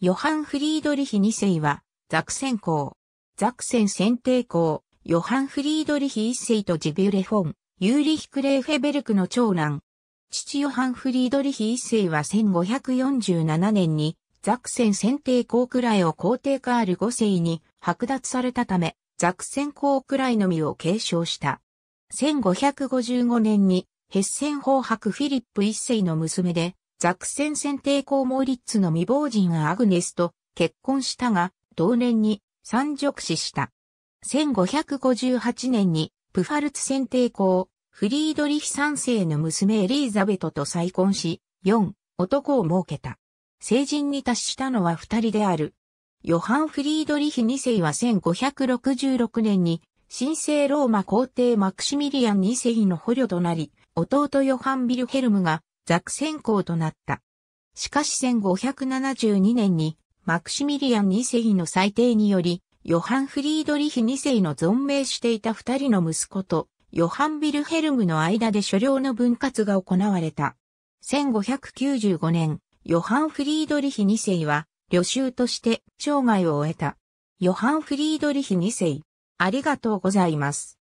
ヨハン・フリードリヒ2世は、ザクセン公、ザクセン選定公、ヨハン・フリードリヒ1世とジビュレフォン、ユーリヒ・クレーフェベルクの長男。父ヨハン・フリードリヒ1世は1547年に、ザクセン選定公くらいを皇帝カール5世に剥奪されたため、ザクセン公くらいのみを継承した。1555年に、ヘッセン法白フィリップ一世の娘で、ザクセン選定校モーリッツの未亡人アグネスと結婚したが、同年に三直死した。1558年にプファルツ選定校、フリードリヒ三世の娘エリーザベトと再婚し、4、男を設けた。成人に達したのは二人である。ヨハン・フリードリヒ2世は1566年に、神聖ローマ皇帝マクシミリアン2世の捕虜となり、弟ヨハン・ビルヘルムがザクセン公となった。しかし1572年にマクシミリアン2世の裁定により、ヨハン・フリードリヒ2世の存命していた二人の息子と、ヨハン・ビルヘルムの間で所領の分割が行われた。1595年、ヨハン・フリードリヒ2世は、旅衆として生涯を終えた。ヨハン・フリードリヒ2世、ありがとうございます。